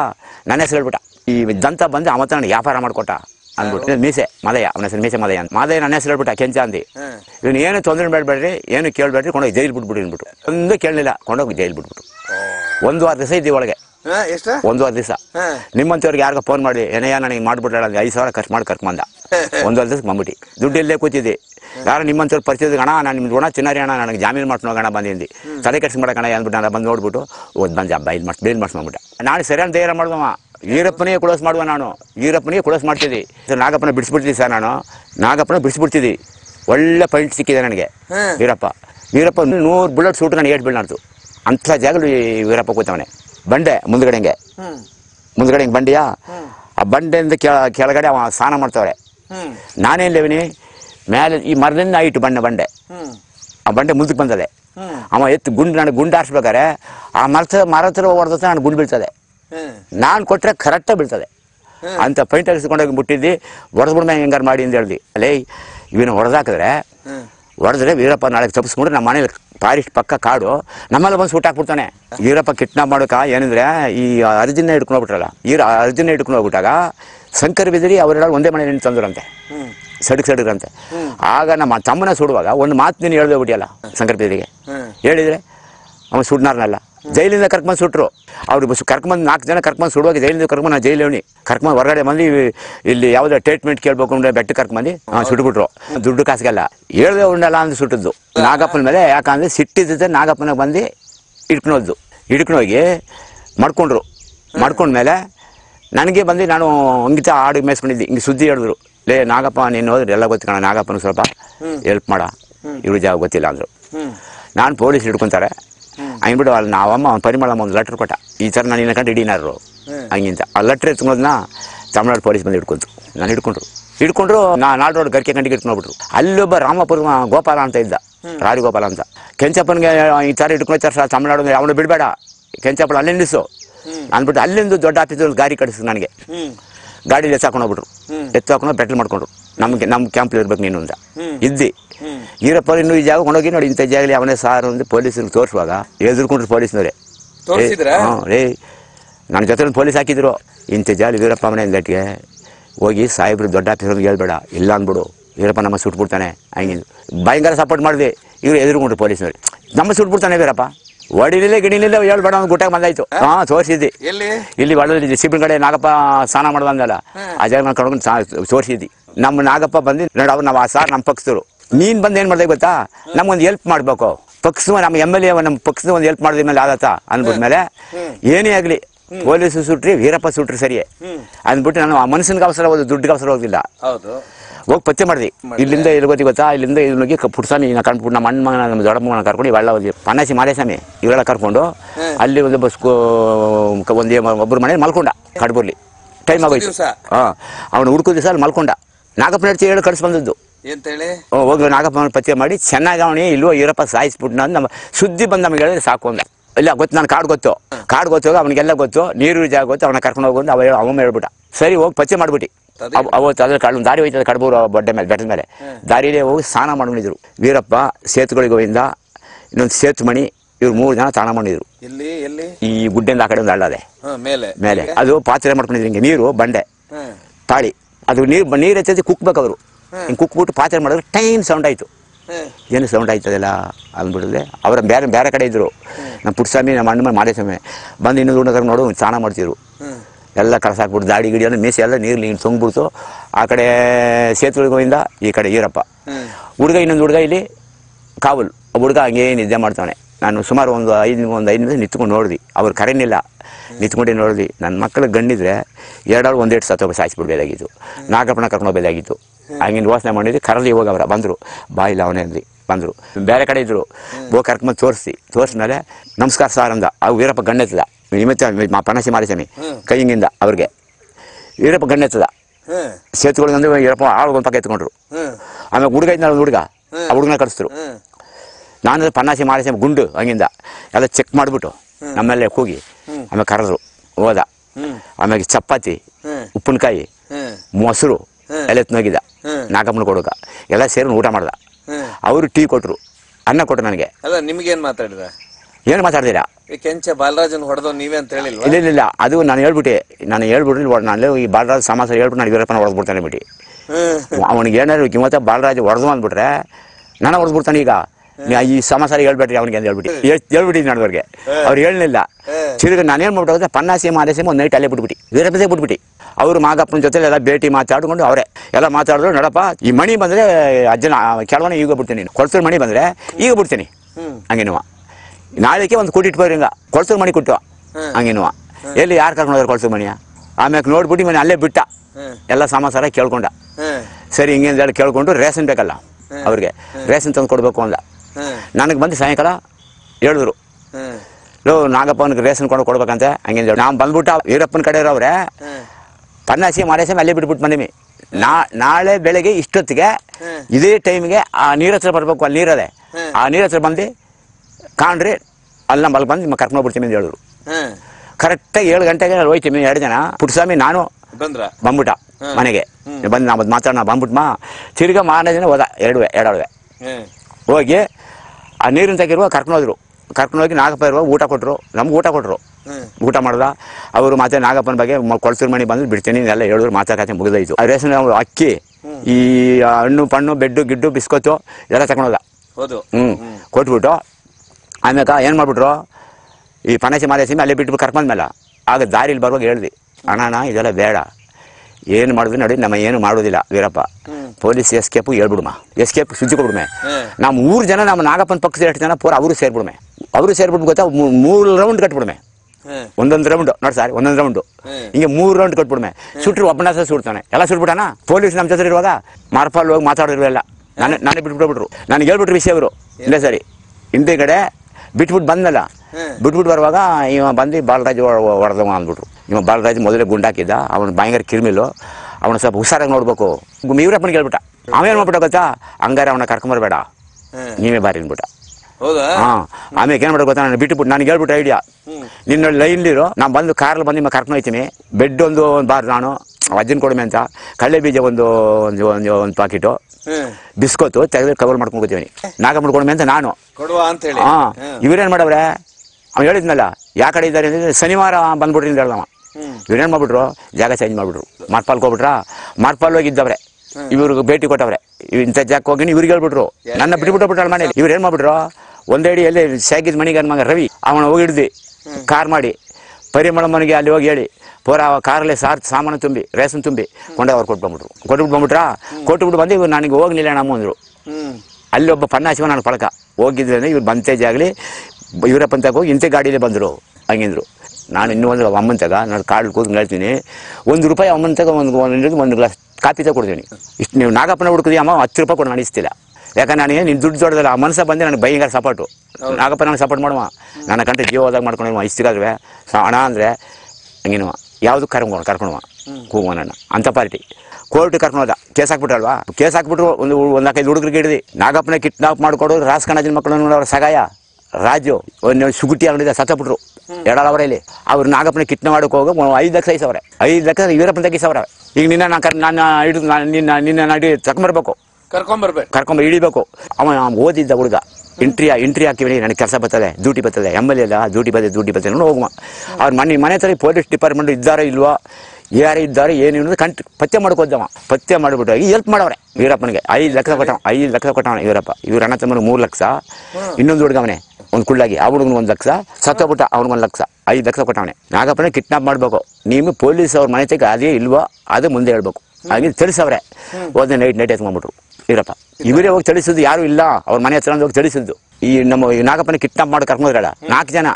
ನನ್ನ ಹೆಸರು ಹೇಳ್ಬಿಟ್ಟ ಈ ದಂತ ಬಂದು ಅವತ್ತ ವ್ಯಾಪಾರ ಮಾಡ್ಕೊಟ್ಟ ಅಂದ್ಬಿಟ್ಟು ಮೀಸೆ ಮಲಯ ಅವನ ಹೆಸರು ಮೀಸೆ ಮಲಯ ಅಂತ ಮಲಯ ನನ್ನ ಹೆಸರು ಹೇಳ್ಬಿಟ್ಟ ಕೆಂಚ ಅಂದಿ ಇವನು ಏನು ತೊಂದರೆ ಮಾಡಬೇಡ್ರಿ ಏನು ಕೇಳಬೇಡ್ರಿ ಕೊಂಡೋಗಿ ಜೈಲ್ ಬಿಟ್ಬಿಡಿ ಅಂದ್ಬಿಟ್ಟು ಒಂದು ಕೇಳಲಿಲ್ಲ ಕೊಂಡೋಗಿ ಜೈಲ್ ಬಿಟ್ಬಿಟ್ಟು ಒಂದು ವಾರ ದಿವಸ ಇದ್ದೀವಿ ಒಳಗೆ ಒಂದೂವರೆ ದಿವಸ ನಿಮ್ಮಂತವ್ರಿಗೆ ಯಾರಿಗೋ ಫೋನ್ ಮಾಡಿ ಏನಯ್ಯ ನನಗೆ ಮಾಡ್ಬಿಟ್ರಲ್ಲ ಅಂದ್ರೆ ಐದು ಸಾವಿರ ಖರ್ಚು ಮಾಡಿ ಕರ್ಕೊಂಬಂದ ಒಂದುವರೆ ದಿವಸಕ್ಕೆ ಬಂದ್ಬಿಟ್ಟು ದುಡ್ಡು ಇಲ್ಲೇ ಕೂತಿದ್ದೆ ಯಾರು ನಿಮ್ಮಂತವ್ರು ಪರಿಚಯದ ಅಣ್ಣ ನಾನು ನಿಮ್ಮ ಗುಣ ಚಿನ್ನಾರಿ ಅಣ್ಣ ನನಗೆ ಜಾಮೀನು ಮಾಡ್ಕೊಂಡು ಬಂದಿದ್ದಿ ತಲೆ ಖರ್ಚು ಮಾಡೋಣ ಅಂದ್ಬಿಟ್ಟು ನಾನು ಬಂದು ನೋಡ್ಬಿಟ್ಟು ಒಂದು ಬಂದು ಬೈಲ್ ಮಾಡಿ ಬೇಲ್ ಮಾಡಿಸ್ಕೊಂಡ್ಬಿಟ್ಟ ನಾನು ಸರಿಯಾದ ಅಂತ ಧೈರ್ಯ ಮಾಡ್ದವ ವೀರಪ್ಪನೇ ಕ್ಲೋಸ್ ಮಾಡುವ ನಾನು ಈರಪ್ಪನಿಗೆ ಕ್ಲೋಸ್ ಮಾಡ್ತಿದ್ದಿ ನಾಗಪ್ಪನ ಬಿಡಿಸ್ಬಿಡ್ತೀನಿ ಸರ್ ನಾನು ನಾಗಪ್ಪನ ಬಿಡಿಸ್ಬಿಡ್ತಿದ್ದಿ ಒಳ್ಳೆ ಪಾಯಿಂಟ್ ಸಿಕ್ಕಿದೆ ನನಗೆ ವೀರಪ್ಪ ವೀರಪ್ಪ ನೂರು ಬುಲೆಟ್ ಸೂಟ್ ನಾನು ಏಟ್ ಬೀಳ್ನಾಡ್ತು ಅಂಥ ಜಾಗದಲ್ಲಿ ವೀರಪ್ಪ ಕೂತವನೆ ಬಂಡೆ ಮುಂದ್ಗಡೆ ಹಿಂಗೆ ಮುಂದ್ಗಡೆ ಹಿಂಗೆ ಬಂಡೆಯಾ ಆ ಬಂಡೆಯಿಂದ ಕೆಳ ಕೆಳಗಡೆ ಅವ ಸ್ನಾನ ಮಾಡ್ತವ್ರೆ ನಾನೇನು ಲೇವಿನಿ ಮೇಲೆ ಈ ಮರದಿಂದ ಆಯಿಟ್ಟು ಬಂಡೆ ಬಂಡೆ ಆ ಬಂಡೆ ಮುಂದಕ್ಕೆ ಬಂದದೆ ಅವ ಎತ್ತು ಗುಂಡು ನಾನು ಗುಂಡು ಹಾರಿಸ್ಬೇಕಾರೆ ಆ ಮರತ ಮರತ್ರ ಹತ್ರ ಹೊಡೆದ ನಾನು ಗುಂಡು ಬೀಳ್ತದೆ ನಾನು ಕೊಟ್ಟರೆ ಕರೆಕ್ಟಾಗಿ ಬೀಳ್ತದೆ ಅಂತ ಪೈಂಟ್ ಹಾಕಿಸ್ಕೊಂಡೋಗಿ ಮುಟ್ಟಿದ್ದಿ ಹೊಡೆದ್ಬಿಡ್ದ ಹೆಂಗಾರು ಮಾಡಿ ಅಂತ ಹೇಳ್ದು ಅಲ್ಲೇ ಇವನು ಹೊಡೆದಾಕಿದ್ರೆ ಹೊಡೆದ್ರೆ ವೀರಪ್ಪ ನಾಳೆ ತಪ್ಪಿಸ್ಕೊಂಡ್ರೆ ನಮ್ಮ ಮನೇಲಿ ಫಾರೆಸ್ಟ್ ಪಕ್ಕ ಕಾಡು ನಮ್ಮಲ್ಲಿ ಬಂದು ಸೂಟ್ ವೀರಪ್ಪ ಕಿಟ್ನಾಪ್ ಮಾಡೋಕೆ ಏನಂದ್ರೆ ಈ ಅರ್ಜಿನ ಹೋಗ್ಬಿಟ್ರಲ್ಲ ಈ ಅರ್ಜಿನ ಹಿಡ್ಕೊಂಡೋಗ್ಬಿಟ್ಟಾಗ ಶಂಕರ್ ಬಿದಿರಿ ಅವರೆಲ್ಲ ಒಂದೇ ಮನೆ ನಿಂತು ತಂದ್ರಂತೆ ಸಡಕ್ ಸಡಗ್ರಂತೆ ಆಗ ನಮ್ಮ ತಮ್ಮನ ಸುಡುವಾಗ ಒಂದು ಮಾತು ನೀನು ಹೇಳ್ದೆ ಬಿಟ್ಟಿಯಲ್ಲ ಶಂಕರ್ ಬಿದಿರಿಗೆ ಹೇಳಿದರೆ ಅವನು ಸುಡ್ನಾರ್ನಲ್ಲ ಜೈಲಿಂದ ಕರ್ಕೊಂಬಂದು ಸುಟ್ರು ಅವ್ರು ಕರ್ಕೊಂಬಂದು ನಾಲ್ಕು ಜನ ಕರ್ಕೊಂಡು ಸುಡುವಾಗ ಜೈಲಿಂದ ಕರ್ಕೊಂಡು ನಾನು ಜೈಲವಣಿ ಕರ್ಕೊಂಡು ಹೊರಗಡೆ ಮಂದಿ ಇಲ್ಲಿ ಯಾವುದೇ ಟ್ರೀಟ್ಮೆಂಟ್ ಕೇಳಬೇಕು ಅಂದರೆ ಬೆಟ್ಟ ಕರ್ಕೊಂಡ್ಬಂದು ಸುಟ್ಬಿಟ್ರು ದುಡ್ಡು ಕಾಸಿಗೆಲ್ಲ ಹೇಳ್ದೆ ಉಂಡಲ್ಲ ಅಂದ್ರೆ ಸುಟ್ಟದ್ದು ನಾಗಪ್ಪನ ಮೇಲೆ ಯಾಕಂದರೆ ಸಿಟ್ಟಿದ್ದ ನಾಗಪ್ಪನ ಬಂದು ಹಿಡ್ಕೊಂಡೋದು ಹಿಡ್ಕೊಂಡೋಗಿ ಮಾಡ್ಕೊಂಡ್ರು ಮಾಡ್ಕೊಂಡ್ಮೇಲೆ ನನಗೆ ಬಂದು ನಾನು ಹಂಗಿತ ಆಡಿಗೆ ಮೇಸ್ಕೊಂಡಿದ್ದೆ ಹಿಂಗೆ ಸುದ್ದಿ ಹೇಳಿದ್ರು ಲೇ ನಾಗಪ್ಪ ನೀನು ಹೋದ್ರೆ ಎಲ್ಲ ಗೊತ್ತಿಕೊಂಡ ನಾಗಪ್ಪನ ಸ್ವಲ್ಪ ಹೆಲ್ಪ್ ಮಾಡ ಇವ್ರ ಜಾಗ ಗೊತ್ತಿಲ್ಲ ಅಂದರು ನಾನು ಪೊಲೀಸ್ ಹಿಡ್ಕೊತಾರೆ ಬಿಡು ಅಲ್ಲಿ ನಾವಮ್ಮ ಅವ್ನು ಪರಿಮಳಮ್ಮ ಒಂದು ಲೆಟ್ರ್ ಕೊಟ್ಟ ಈ ಥರ ನಾನು ಇನ್ನಕಂಡು ಹಿಡಿನಾರು ಹಂಗಿಂತ ಆ ಲೆಟ್ರ್ ಎತ್ಕೊಂಡೋದನ್ನ ತಮಿಳ್ನಾಡು ಪೊಲೀಸ್ ಬಂದು ಹಿಡ್ಕೊಂತು ನಾನು ಹಿಡ್ಕೊಂಡ್ರು ಹಿಡ್ಕೊಂಡ್ರು ನಾ ನಾಲ್ ರೋಡ್ ಗರ್ಕೆ ಕಂಡಿಗೆ ಇಟ್ಕೊಂಡ್ಬಿಟ್ರು ಅಲ್ಲೊಬ್ಬ ರಾಮಪುರ ಗೋಪಾಲ ಅಂತ ಇದ್ದ ಗೋಪಾಲ ಅಂತ ಕೆಂಚಪ್ಪನಿಗೆ ಈ ಥರ ಹಿಡ್ಕೊಂಡ್ತಾರೆ ತಮಿಳ್ನಾಡು ಅವನು ಬಿಡಬೇಡ ಕೆಂಚಪ್ಪನ ಅಲ್ಲೇ ಅಂದ್ಬಿಟ್ಟು ಅಲ್ಲಿಂದು ದೊಡ್ಡ ಆಫೀಸಲ್ಲಿ ಗಾರಿ ಕಳಿಸಿದ್ರು ನನಗೆ ಗಾಡಿಲಿ ಎತ್ತ ಹಾಕೊಂಡು ಹೋಗ್ಬಿಟ್ರು ಎತ್ತ ಹಾಕೊಂಡು ಬೆಟ್ಲ್ ಮಾಡ್ಕೊಂಡ್ರು ನಮ್ಗೆ ನಮ್ಮ ಕ್ಯಾಂಪ್ ಇರ್ಬೇಕು ನೀನು ಅಂತ ಇದ್ದಿ ಈರಪ್ಪ ಇನ್ನು ಈ ಜಾಗ ಕೊಂಡೋಗಿ ನೋಡಿ ಇಂಥ ಜಾಗಲಿ ಅವನೇ ಸಾರು ಅಂದ್ರೆ ಪೊಲೀಸರಿಗೆ ತೋರಿಸುವಾಗ ಎದುರುಕೊಂಡ್ರು ಪೊಲೀಸ್ನವ್ರೆ ಹಾಂ ರೇ ನನ್ನ ಜೊತೆ ಪೊಲೀಸ್ ಹಾಕಿದ್ರು ಇಂಥ ಜಾಗ ಈರಪ್ಪ ಅವನೇ ಹೋಗಿ ಸಾಹೇಬ್ರು ದೊಡ್ಡ ಆಫೀಸರ್ಗೆ ಹೇಳ್ಬೇಡ ಇಲ್ಲ ಅಂದ್ಬಿಡು ಈರಪ್ಪ ನಮ್ಮ ಸುಟ್ಬಿಡ್ತಾನೆ ಹಂಗಿಂದು ಭಯಂಕರ ಸಪೋರ್ಟ್ ಮಾಡಿದೆ ಇವರು ಎದುರುಕೊಂಡ್ರು ಪೊಲೀಸ್ನವ್ರು ನಮ್ಮ ಸುಟ್ಬಿಡ್ತಾನೆ ವೀರಪ್ಪ ಹೊಡಿಲಿಲ್ಲ ಗಿಡಿಲಿಲ್ಲ ಹೇಳ್ಬೇಡ ಒಂದು ಗುಟ್ಟಾಗ ಬಂದಾಯ್ತು ಹಾ ತೋರಿಸಿದ್ದಿ ಇಲ್ಲಿ ಒಳ್ಳೆ ಸಿಬ್ಬಿನ ಕಡೆ ನಾಗಪ್ಪ ಸ್ನಾನ ಮಾಡ್ದ ಅಂದಲ್ಲ ಜಾಗ ನಾನು ತೋರಿಸಿದ್ದಿ ನಮ್ಮ ನಾಗಪ್ಪ ಬಂದು ನೋಡ ಅವ್ರು ನಾವು ಆ ಸಾರ್ ನಮ್ಮ ಪಕ್ಷರು ನೀನ್ ಬಂದು ಏನ್ ಮಾಡ್ದೆ ಗೊತ್ತಾ ನಮ್ಗೊಂದು ಹೆಲ್ಪ್ ಮಾಡ್ಬೇಕು ಪಕ್ಷ ನಮ್ಮ ಎಮ್ ಎಲ್ ಎ ನಮ್ಮ ಪಕ್ಷದ ಒಂದು ಹೆಲ್ಪ್ ಮಾಡಿದ ಮೇಲೆ ಆದತ್ತ ಅಂದ್ಬಿಟ್ಮೇಲೆ ಏನೇ ಆಗಲಿ ಪೊಲೀಸ್ ಸುಟ್ರಿ ವೀರಪ್ಪ ಸುಟ್ರಿ ಸರಿಯೇ ಅಂದ್ಬಿಟ್ಟು ನಾನು ಆ ಮನಸ್ಸಿನ ಅವಸರ ಹೋದ ದುಡ್ಡಿಗೆ ಅವಸರ ಹೋಗಿಲ್ಲ ಹೋಗಿ ಪತ್ತೆ ಮಾಡಿದ್ವಿ ಇಲ್ಲಿಂದ ಇರ್ಬೋದು ಗೊತ್ತಾ ಇಲ್ಲಿಂದ ಇಲ್ಲಿ ಪುಟ್ಸ್ವಾಮಿ ಕರ್ಕೊಂಡು ನಮ್ಮ ಅಣ್ಣ ಮಗನ ನಮ್ಮ ದೊಡ್ಡ ಮಗನ ಕರ್ಕೊಂಡು ಇವೆಲ್ಲ ಒಂದು ಪನ್ನಾಸಿ ಸ್ವಾಮಿ ಇವೆಲ್ಲ ಕರ್ಕೊಂಡು ಅಲ್ಲಿ ಒಂದು ಬಸ್ ಒಂದು ಒಬ್ಬರು ಮನೆ ಮಲ್ಕೊಂಡ ಕಡ್ಬೂರ್ಲಿ ಟೈಮ್ ಆಗೋಯ್ತು ಹಾಂ ಅವ್ನು ಹುಡ್ಕೋದು ಅಲ್ಲಿ ಮಲ್ಕೊಂಡ ನಾಗಪ್ಪ ನಡ್ಸಿ ಹೇಳಿ ಕಳ್ಸಿ ಬಂದದ್ದು ಹೋಗಿ ನಾಗಪ್ಪನ ಪತ್ತೆ ಮಾಡಿ ಚೆನ್ನಾಗಿ ಅವನಿ ಇಲ್ವೋ ಈರಪ್ಪ ಸಾಯಿಸ್ಬಿಟ್ಟು ನಾನು ನಮ್ಮ ಸುದ್ದಿ ಬಂದು ನಮಗೆ ಹೇಳಿದ್ರೆ ಸಾಕು ಅಂದ ಇಲ್ಲ ಗೊತ್ತು ನಾನು ಕಾಡು ಗೊತ್ತು ಕಾಡು ಗೊತ್ತೋಗ ಅವನಿಗೆಲ್ಲ ಗೊತ್ತು ನೀರು ಜಾಗ ಗೊತ್ತು ಅವನ ಕರ್ಕೊಂಡು ಹೋಗೋದು ಅವ ಅವಮ್ಮ ಹೇಳ್ಬಿಟ್ಟ ಸರಿ ಹೋಗಿ ಪಚ್ಚೆ ಮಾಡ್ಬಿಟ್ಟು ಅವತ್ತು ಅದ್ರ ಕಡ್ ದಾರಿ ಹೋಯ್ತದೆ ಕಡಬೂರು ಬಡ್ಡೆ ಮೇಲೆ ಬೆಟ್ಟದ ಮೇಲೆ ದಾರಿಲೇ ಹೋಗಿ ಸ್ನಾನ ಮಾಡ್ಕೊಂಡಿದ್ರು ವೀರಪ್ಪ ಸೇತುಗಳಿಗೋಯಿಂದ ಇನ್ನೊಂದು ಮಣಿ ಇವ್ರು ಮೂರು ಜನ ಸ್ನಾನ ಮಾಡಿದ್ರು ಈ ಗುಡ್ಡೆಯಿಂದ ಆ ಕಡೆ ಒಂದು ಅಳ್ಳದೆ ಮೇಲೆ ಅದು ಪಾತ್ರೆ ಮಾಡ್ಕೊಂಡಿದ್ರು ಹಿಂಗೆ ನೀರು ಬಂಡೆ ತಾಳಿ ಅದು ನೀರು ನೀರು ಎತ್ತಿ ಕುಕ್ಬೇಕು ಅವರು ಹಿಂಗೆ ಕುಕ್ಬಿಟ್ಟು ಪಾತ್ರೆ ಮಾಡಿದ್ರೆ ಟೈಮ್ ಸೌಂಡ್ ಆಯಿತು ಏನು ಸೌಂಡ್ ಆಯ್ತದೆಲ್ಲ ಅಂದ್ಬಿಡದೆ ಅವರ ಬೇರೆ ಬೇರೆ ಕಡೆ ಇದ್ದರು ನಮ್ಮ ಪುಟ್ಸ್ವಾಮಿ ನಮ್ಮ ಅಣ್ಣ ಸ್ವಾಮಿ ಬಂದು ಇನ್ನೊಂದು ಹುಡುಗ ನೋಡು ಸ್ನಾನ ಮಾಡ್ತಿದ್ರು ಎಲ್ಲ ಕರ್ಸಾಕ್ಬಿಟ್ಟು ಹಾಕ್ಬಿಟ್ಟು ದಾಡಿ ಗಿಡಿ ಅಂದ್ರೆ ಮೀಸೆ ಎಲ್ಲ ನೀರು ನೀರು ತುಂಗ್ಬಿಡ್ತು ಆ ಕಡೆ ಸೇತುವೆಗಳಿಂದ ಈ ಕಡೆ ಈರಪ್ಪ ಹುಡುಗ ಇನ್ನೊಂದು ಹುಡುಗ ಇಲ್ಲಿ ಕಾವಲು ಹುಡುಗ ಹಂಗೇನು ನಿದ್ದೆ ಮಾಡ್ತಾನೆ ನಾನು ಸುಮಾರು ಒಂದು ಐದು ಒಂದು ಐದು ನಿಮಿಷ ನಿಂತ್ಕೊಂಡು ನೋಡಿದ್ವಿ ಅವ್ರು ಕರೆನಿಲ್ಲ ನಿಂತ್ಕೊಂಡು ನೋಡಿದ್ವಿ ನನ್ನ ಮಕ್ಕಳು ಗಂಡಿದ್ರೆ ಎರಡಾರು ಒಂದೆರಡು ಸತ್ತೋಗಿ ಸಾಯಿಸ್ಬಿಡ್ಬೇಕಾಗಿತ್ತು ನಾಗಪ್ಪನ ಕರ್ಕೊಂಡೋಗಬೇಕಾಗಿತ್ತು ಹಂಗಿನ ಯೋಚನೆ ಮಾಡಿದ್ವಿ ಕರಲಿ ಹೋಗಿ ಅವರ ಬಂದರು ಬಾಯಿಲ್ಲ ಅವನೇ ಅಂದ್ವಿ ಬಂದರು ಬೇರೆ ಕಡೆ ಇದ್ದರು ಹೋಗಿ ಕರ್ಕೊಂಬಂದು ತೋರಿಸಿ ತೋರಿಸ್ಮೇಲೆ ನಮಸ್ಕಾರ ಸಾರ್ ಅಂದ ಆ ವೀರಪ್ಪ ಗಂಡೆತ್ತಲ್ಲ ಹಿಮತ್ಯ ಪಣಸಿ ಕೈ ಹಿಂಗಿಂದ ಅವ್ರಿಗೆ ಈರಪ್ಪ ಗಣ್ಣೆತ್ತದ ಸೇತುಗಳು ಅಂದ್ರೆ ಈರಪ್ಪ ಒಂದು ಪಕ್ಕ ಎತ್ಕೊಂಡ್ರು ಆಮೇಲೆ ಹುಡುಗ ಇದ್ದ ಹುಡುಗ ಆ ಹುಡುಗನ ಕಳಿಸಿದ್ರು ನಾನು ಪನ್ನಾಸಿ ಮಾಡಿಸಿ ಗುಂಡು ಹಂಗಿಂದ ಎಲ್ಲ ಚೆಕ್ ಮಾಡಿಬಿಟ್ಟು ನಮ್ಮಲ್ಲೇ ಕೂಗಿ ಆಮೇಲೆ ಕರೆದ್ರು ಹೋದ ಆಮೇಲೆ ಚಪಾತಿ ಉಪ್ಪಿನಕಾಯಿ ಮೊಸರು ಎಲ್ಲ ನೋಗಿದ್ದ ನಾಗಮ್ಮನ ಕೊಡುಗ ಎಲ್ಲ ಸೇರಿ ಊಟ ಮಾಡ್ದ ಅವರು ಟೀ ಕೊಟ್ಟರು ಅನ್ನ ಕೊಟ್ಟರು ನನಗೆ ಅಲ್ಲ ಏನು ಮಾತಾಡಿದ ಏನು ಮಾತಾಡ್ತೀರಾ ಈ ಕೆಂಚೆ ಬಾಲರಾಜನ್ ನೀವೇ ಅಂತ ಇಲ್ಲ ಇಲ್ಲ, ಅದು ನಾನು ಹೇಳ್ಬಿಟ್ಟೆ ನಾನು ಹೇಳ್ಬಿಟ್ಟು ನಾನು ಈ ಬಾಲರಾಜ್ ಸಮಾಸ ಹೇಳ್ಬಿಟ್ಟು ನಾನು ವೀರಪ್ಪನ ಹೊಡೆದ್ಬಿಡ್ತಾನೆ ಬಿಟ್ಟು ಹ್ಮ್. ಅವನಿಗೆ ಏನಾದ್ರು ಕಿಮ್ಮತ್ತ ಬಾಲರಾಜ್ ಹೊಡೆದು ಅಂದ್ಬಿಟ್ರೆ ನಾನು ಹೊಡೆದ್ಬಿಡ್ತಾನೆ ಈಗ ಈ ಸಮಾಚಾರ ಹೇಳ್ಬಿಟ್ರಿ ಅವನಿಗೆ ಅಂತ ಹೇಳ್ಬಿಟ್ಟು ಹೇಳ್ಬಿಟ್ಟಿದ್ದೀನಿ ನಡೆದವ್ರಿಗೆ ಅವ್ರು ಹೇಳಲಿಲ್ಲ ನಾನು ನಾನೇನು ಮಾಡ್ಬಿಟ್ಟು ಪನ್ನಾಸಿ ಮಾದೇಸಿಮ ಒಂದು ನೈಟ್ ಅಲ್ಲೇ ಬಿಟ್ಬಿಟ್ಟು ವೀರಪ್ಪದೇ ಬಿಟ್ಬಿಟ್ಟು ಅವ್ರು ಮಾಗಪ್ಪನ ಜೊತೆ ಎಲ್ಲ ಭೇಟಿ ಮಾತಾಡ್ಕೊಂಡು ಅವರೇ ಎಲ್ಲ ಮಾತಾಡಿದ್ರು ನೋಡಪ್ಪ ಈ ಮಣಿ ಬಂದರೆ ಅಜ್ಜನ ಕೆಳವನ ಈಗ ಬಿಡ್ತೀನಿ ನೀನು ಮಣಿ ಬಂದರೆ ಈಗ ಬಿಡ್ತೀನಿ ಹಂಗೇನುವ ನಾಳೆಗೆ ಒಂದು ಬರ್ರಿ ಬರಂಗ ಕೊಳ್ಸು ಮಣಿ ಕೊಟ್ಟು ಹಂಗೇನುವ ಎಲ್ಲಿ ಯಾರು ಕರ್ಕೊಂಡು ಹೋದ್ರೆ ಕೊಳ್ಸು ಮಣಿಯ ಆಮ್ಯಾಕೆ ನೋಡ್ಬಿಟ್ಟು ಮನೆ ಅಲ್ಲೇ ಬಿಟ್ಟ ಎಲ್ಲ ಸಮಾಚಾರ ಕೇಳ್ಕೊಂಡ ಸರಿ ಹಿಂಗೇನು ಕೇಳ್ಕೊಂಡು ರೇಷನ್ ಬೇಕಲ್ಲ ಅವ್ರಿಗೆ ರೇಷನ್ ತಂದು ಕೊಡಬೇಕು ಅಂದ ನನಗೆ ಬಂದು ಸಾಯಂಕಾಲ ಹೇಳಿದ್ರು ಲೋ ನಾಗಪ್ಪನಿಗೆ ರೇಷನ್ ಕೊಂಡು ಕೊಡ್ಬೇಕಂತ ಹಂಗೇನು ನಾನು ಬಂದ್ಬಿಟ್ಟು ವೀರಪ್ಪನ ಕಡೆ ಇರೋವ್ರೆ ಪನ್ನಾಸಿ ಮಾಡೇಸಿ ಅಲ್ಲೇ ಬಿಟ್ಬಿಟ್ಟು ಬಂದಿಮಿ ನಾ ನಾಳೆ ಬೆಳಗ್ಗೆ ಇಷ್ಟೊತ್ತಿಗೆ ಇದೇ ಟೈಮ್ಗೆ ಆ ನೀರತ್ರ ಬರಬೇಕು ಅಲ್ಲಿ ನೀರದೆ ಆ ನೀರತ್ರ ಹತ್ರ ಬಂದು ಕಾಣ್ರಿ ಅಲ್ಲಿ ನಮ್ಮ ಬಂದು ನಿಮ್ಮ ಕರ್ಕೊಂಡು ಹೋಗ್ಬಿಡ್ತೀನಿ ಅಂತ ಹೇಳಿದ್ರು ಕರೆಕ್ಟಾಗಿ ಏಳು ಗಂಟೆಗೆ ಹೋಯ್ತೀನಿ ಎರಡು ಜನ ಪುಟ್ಸ್ವಾಮಿ ನಾನು ಬಂದ್ರ ಬಂದ್ಬಿಟ್ಟ ಮನೆಗೆ ಬಂದು ನಾವು ಮಾತಾಡೋಣ ಮಾ ತಿರ್ಗಾ ಮಾರನೇ ದಿನ ಹೋದ ಎರಡು ಎರಡಾಳುವೆ ಹೋಗಿ ಆ ನೀರಿನ ತೆಗಿರುವ ಕರ್ಕೊಂಡು ಹೋದ್ರು ಕರ್ಕೊಂಡು ಹೋಗಿ ನಾಗಪ್ಪ ಇರುವ ಊಟ ಕೊಟ್ಟರು ನಮ್ಗೆ ಊಟ ಕೊಟ್ಟರು ಊಟ ಮಾಡ್ದ ಅವರು ಮತ್ತೆ ನಾಗಪ್ಪನ ಬಗ್ಗೆ ಕೊಳ್ತೂರು ಮಣಿ ಬಂದು ಬಿಡ್ತೀನಿ ಎಲ್ಲ ಹೇಳಿದ್ರು ಮಾತಾಡ್ಕೆ ಮುಗಿದಾಯ್ತು ಆ ರೇಷನ್ ಅಕ್ಕಿ ಈ ಹಣ್ಣು ಪಣ್ಣು ಬೆಡ್ಡು ಗಿಡ್ಡು ಬಿಸ್ಕೊತ್ತು ಎಲ್ಲ ತಗೊಂಡೋದ ಹ್ಞೂ ಕೊಟ್ಬಿಟ್ಟು ಆಮೇಲೆ ಏನು ಮಾಡ್ಬಿಟ್ರು ಈ ಪಣಸಿ ಮಾದೇಸಿಮೆ ಅಲ್ಲೇ ಬಿಟ್ಬಿಟ್ಟು ಕರ್ಕೊಂಡ್ಮೇಲೆ ಆಗ ದಾರಿಲಿ ಬರುವಾಗ ಹೇಳ್ದು ಅಣ್ಣ ಇದೆಲ್ಲ ಬೇಡ ಏನು ಮಾಡಿದ್ರು ನೋಡಿ ನಮ್ಮ ಏನು ಮಾಡೋದಿಲ್ಲ ವೀರಪ್ಪ ಪೊಲೀಸ್ ಎಸ್ಕೇಪು ಹೇಳ್ಬಿಡುಮ ಎಸ್ಕೇಪ್ ಸುದ್ದಿ ಕೊಡ್ಬಿಡುಮೆ ನಮ್ಮ ಮೂರು ಜನ ನಮ್ಮ ನಾಗಪ್ಪನ ಪಕ್ಷದ ಎಷ್ಟು ಜನ ಪೂರ ಅವರು ಸೇರ್ಬಿಡ್ಮೆ ಅವರು ಸೇರ್ಬಿಟ್ಟು ಗೊತ್ತಾ ಮೂರು ರೌಂಡ್ ಕಟ್ಬಿಡ್ಮೆ ಒಂದೊಂದು ರೌಂಡ್ ನೋಡಿ ಸರ್ ಒಂದೊಂದು ರೌಂಡು ಹಿಂಗೆ ಮೂರು ರೌಂಡ್ ಕಟ್ಬಿಡ್ಮೆ ಸುಟ್ಟರು ಒಬ್ಬನ ಸುಡ್ತಾನೆ ಎಲ್ಲ ಸುಟ್ಬಿಟ್ಟಾನ ಪೊಲೀಸ್ ನಮ್ಮ ಜೊತೆ ಇರುವಾಗ ಮಾರ್ಪಾಲ್ ಹೋಗಿ ಮಾತಾಡಿದ್ರು ಎಲ್ಲ ನಾನು ನಾನೇ ಬಿಟ್ಬಿಟ್ಬಿಟ್ರು ನನಗೆ ಹೇಳ್ಬಿಟ್ರು ವಿಷಯ ಅವರು ಇಲ್ಲ ಸರಿ ಹಿಂದೆ ಕಡೆ ಬಿಟ್ಬಿಟ್ಟು ಬಂದಲ್ಲ ಬಿಟ್ಬಿಟ್ಟು ಬರುವಾಗ ಇವ ಬಂದು ಬಾಲರಾಜ್ ಹೊಡೆದವ ಅಂದ್ಬಿಟ್ರು ಇವ ಬಾಲರಾಜ್ ಮೊದಲೇ ಗುಂಡಾಕಿದ್ದ ಅವನು ಭಯಂಕರ ಕಿರಿಮಿಲು ಅವನು ಸ್ವಲ್ಪ ಹುಷಾರಾಗಿ ನೋಡ್ಬೇಕು ಇವರಪ್ಪನ ಕೇಳ್ಬಿಟ್ಟ ಆಮೇಲೆ ಮಾಡ್ಬಿಟ್ಟ ಗೊತ್ತಾ ಹಂಗಾರೆ ಅವನ ಕರ್ಕೊಂಬರ್ಬೇಡ ನೀವೇ ಬಾರಿ ಅಂದ್ಬಿಟ್ಟ ಹಾಂ ಆಮೇಲೆ ಏನು ಮಾಡೋದು ಗೊತ್ತಾ ನಾನು ಬಿಟ್ಟುಬಿಟ್ಟು ನಾನು ಹೇಳ್ಬಿಟ್ಟು ಐಡಿಯಾ ನಿನ್ನ ಲೈನ್ಲಿರೋ ನಾನು ಬಂದು ಕಾರಲ್ಲಿ ಬಂದು ನಿಮ್ಮ ಕರ್ಕೊಂಡು ಹೋಗ್ತೀನಿ ಬೆಡ್ ಒಂದು ಬಾರ್ ನಾನು ಅಜ್ಜನ ಕೊಡಮೆ ಅಂತ ಕಡಲೆ ಬೀಜ ಒಂದು ಒಂದು ಒಂದು ಒಂದು ಪಾಕಿಟು ಬಿಸ್ಕೊತ್ತು ತೆಗೆದು ಕವರ್ ಮಾಡ್ಕೊಂಡ್ಕೋತೀವಿ ನಾಗ ಮಾಡ್ಕೊಂಡ್ಮೆ ಅಂತ ನಾನು ಹೇಳಿ ಹಾಂ ಇವ್ರೇನು ಮಾಡವ್ರೆ ಅವ್ನು ಹೇಳಿದ್ನಲ್ಲ ಯಾವ ಕಡೆ ಇದ್ದಾರೆ ಅಂದ್ರೆ ಶನಿವಾರ ಬಂದ್ಬಿಟ್ರಿ ಅಂತ ಹೇಳ್ದವ ಇವ್ರೇನು ಮಾಡ್ಬಿಟ್ರು ಜಾಗ ಚೇಂಜ್ ಮಾಡ್ಬಿಟ್ರು ಮಾರ್ಪಾಲ್ ಹೋಗ್ಬಿಟ್ರ ಮಾರ್ಪಾಲ್ ಹೋಗಿದ್ದವ್ರೆ ಇವ್ರಿಗೆ ಭೇಟಿ ಕೊಟ್ಟವ್ರೆ ಇಂಥ ಜಾಗ ಹೋಗಿ ಇವ್ರಿಗೆ ಹೇಳ್ಬಿಟ್ರು ನನ್ನ ಬಿಟ್ಬಿಟ್ಟು ಬಿಟ್ಟು ಮನೇಲಿ ಇವ್ರು ಏನು ಮಾಡ್ಬಿಟ್ರು ಒಂದೇಡಿ ಎಲ್ಲಿ ಸಾಗಿದ ಮನೆಗೆ ಮಗ ರವಿ ಅವನ ಹೋಗಿ ಹಿಡ್ದು ಕಾರ್ ಮಾಡಿ ಪರಿಮಳ ಮನೆಗೆ ಅಲ್ಲಿ ಹೋಗಿ ಹೇಳಿ ಪೂರ ಕಾರಲ್ಲಿ ಸಾರ್ ಸಾಮಾನು ತುಂಬಿ ರೇಷನ್ ತುಂಬಿ ಕೊಂಡೆ ಅವ್ರು ಕೊಟ್ಕೊಂಡ್ಬಿಟ್ರು ಕೊಟ್ಬಿಟ್ಟು ಬಂದ್ಬಿಟ್ರಾ ಕೊಟ್ಬಿಟ್ಟು ಬಂದು ಇವ್ರು ನನಗೆ ಹೋಗ್ಲಿಲ್ಲ ನಮ್ಮ ಅಂದರು ಅಲ್ಲಿ ಒಬ್ಬ ಪನ್ನಾಶಿವ ನಾನು ಪಳಕ ಹೋಗಿದ್ರೆ ಇವ್ರು ಆಗಲಿ ಇವರ ಅಂತ ಹೋಗಿ ಇಂಥ ಗಾಡಿಯಲ್ಲಿ ಬಂದರು ಹಂಗಿದ್ರು ನಾನು ಇನ್ನೂ ಒಂದು ತಗ ನಾನು ಕಾಡು ಕೂತ್ ಹೇಳ್ತೀನಿ ಒಂದು ರೂಪಾಯಿ ಅಮ್ಮಂತಾಗ ಒಂದು ಒಂದು ಒಂದು ಗ್ಲಾಸ್ ಕಾಪಿ ಕೊಡ್ತೀನಿ ಇಷ್ಟು ನೀವು ನಾಗಪ್ಪನ ಹುಡುಕಿದ್ವಿ ಅಮ್ಮ ಹತ್ತು ರೂಪಾಯಿ ಕೊಡು ನಾನು ಯಾಕಂದ್ರೆ ನಾನು ನಿನ್ನ ದುಡ್ಡು ದೊಡ್ಡದಲ್ಲ ಆ ಮನಸ್ಸ ಬಂದೆ ನನಗೆ ಭಯಂಕರ ಸಪೋರ್ಟು ನಾಗಪ್ಪ ನನಗೆ ಸಪೋರ್ಟ್ ಮಾಡುವ ನನ್ನ ಕಂಟ್ರೆ ಜೀವ ಹೋದಾಗ ಮಾಡ್ಕೊಂಡು ಇಷ್ಟಿಗಾದ್ರೆ ಹಣ ಅಂದರೆ ಹಂಗಿನವ ಯಾವುದು ಕರ್ಕೊಂಡು ಕರ್ಕೊಂಡ್ವಾ ಕೂಗೋನಣ್ಣ ಅಂತ ಪಾರ್ಟಿ ಕೋರ್ಟ್ ಕರ್ಕೊಂಡು ಹೋದ ಕೇಸ್ ಹಾಕ್ಬಿಟ್ರಲ್ವಾ ಕೇಸ್ ಹಾಕ್ಬಿಟ್ರು ಒಂದು ಒಂದು ನಾಲ್ಕೈದು ಹುಡುಗರಿಗೆ ಹಿಡಿದು ನಾಗಪ್ಪನ ಕಿಟ್ನಾಪ್ ಮಾಡಿಕೊಡು ರಾಸ್ ಮಕ್ಕಳನ್ನು ನೋಡೋರು ಸಗಾಯ ರಾಜು ಒಂದು ಸುಗುಟಿ ಅಂಗಡಿದ ಸತ್ತಬಿಟ್ರು ಎರಡಲ್ಲ ಇಲ್ಲಿ ಅವ್ರು ನಾಗಪ್ಪನ ಕಿಟ್ನ ಮಾಡೋಕೆ ಹೋಗ ಐದು ಲಕ್ಷ ಐದು ಸಾವಿರ ಐದು ಲಕ್ಷ ಇವರಪ್ಪನ ತಗ್ಗಿ ಸಾವಿರ ಈಗ ನಿನ್ನ ನಾನು ಕರ್ ನಾನು ಹಿಡಿದು ನಾನು ನಿನ್ನ ನಿನ್ನ ತಕೊಂಡ್ಬರ್ಬೇಕು ತಗೊಂಬರ್ಬೇಕು ಕರ್ಕೊಂಬರ್ಬೇಕು ಕರ್ಕೊಂಬರ್ ಹಿಡಿಬೇಕು ಅವ ಓದಿದ್ದ ಹುಡುಗ ಎಂಟ್ರಿ ಎಂಟ್ರಿ ಹಾಕಿವಿ ನನಗೆ ಕೆಲಸ ಬರ್ತದೆ ಡ್ಯೂಟಿ ಬರ್ತದೆ ಎಮ್ ಎಲ್ ಎಲ್ಲ ಡ್ಯೂಟಿ ಬರ್ತದೆ ಡ್ಯೂಟಿ ಬರ್ತದೆ ನೋಡಿ ಹೋಗುವ ಅವ್ರು ಮನೆ ಮನೆ ಹತ್ರ ಪೊಲೀಸ್ ಡಿಪಾರ್ಟ್ಮೆಂಟ್ ಇದ್ದಾರೋ ಇಲ್ವೋ ಯಾರು ಇದ್ದಾರೆ ಏನು ಅನ್ನೋದು ಕಂಟ್ ಪತ್ತೆ ಮಾಡ್ಕೋದವ ಪತ್ತೆ ಮಾಡಿಬಿಟ್ಟು ಹೆಲ್ಪ್ ಮಾಡವ್ರೆ ವೀರಪ್ಪನಿಗೆ ಐದು ಲಕ್ಷ ಕೊಟ್ಟವ ಐದು ಲಕ್ಷ ಕೊಟ್ಟವನ ವೀರಪ್ಪ ಇವ್ರ ಅಣ್ಣ ತಮ್ಮ ಮೂರು ಲಕ್ಷ ಇನ್ನೊಂದು ಹುಡುಗವನೆ ಒಂದು ಕುಳ್ಳಾಗಿ ಆ ಹುಡುಗನ ಒಂದು ಲಕ್ಷ ಅವ್ನಿಗೆ ಒಂದು ಲಕ್ಷ ಐದು ಲಕ್ಷ ಕೊಟ್ಟವನೆ ನಾಗಪ್ಪನ ಕಿಡ್ನಾಪ್ ಮಾಡಬೇಕು ನೀವು ಪೊಲೀಸ್ ಅವ್ರ ಮನೆ ತೆಗೆ ಅದೇ ಇಲ್ವಾ ಅದು ಮುಂದೆ ಹೇಳ್ಬೇಕು ಹಾಗೆ ತಿಳಿಸವ್ರೆ ಒಂದೇ ನೈಟ್ ನೈಟ್ ಎತ್ಕೊಂಡ್ಬಿಟ್ರು ವೀರಪ್ಪ ಇವರೇ ಹೋಗಿ ಚಳಿಸಿದ್ದು ಯಾರು ಇಲ್ಲ ಅವ್ರ ಮನೆ ಹತ್ರ ಹೋಗಿ ಚಳಿಸಿದ್ದು ಈ ನಮ್ಮ ನಾಗಪ್ಪನ ಕಿಟ್ನಾಪ್ ಮಾಡಿ ಕರ್ಕೊಂಡ್ರಲ್ಲ ನಾಲ್ಕು ಜನ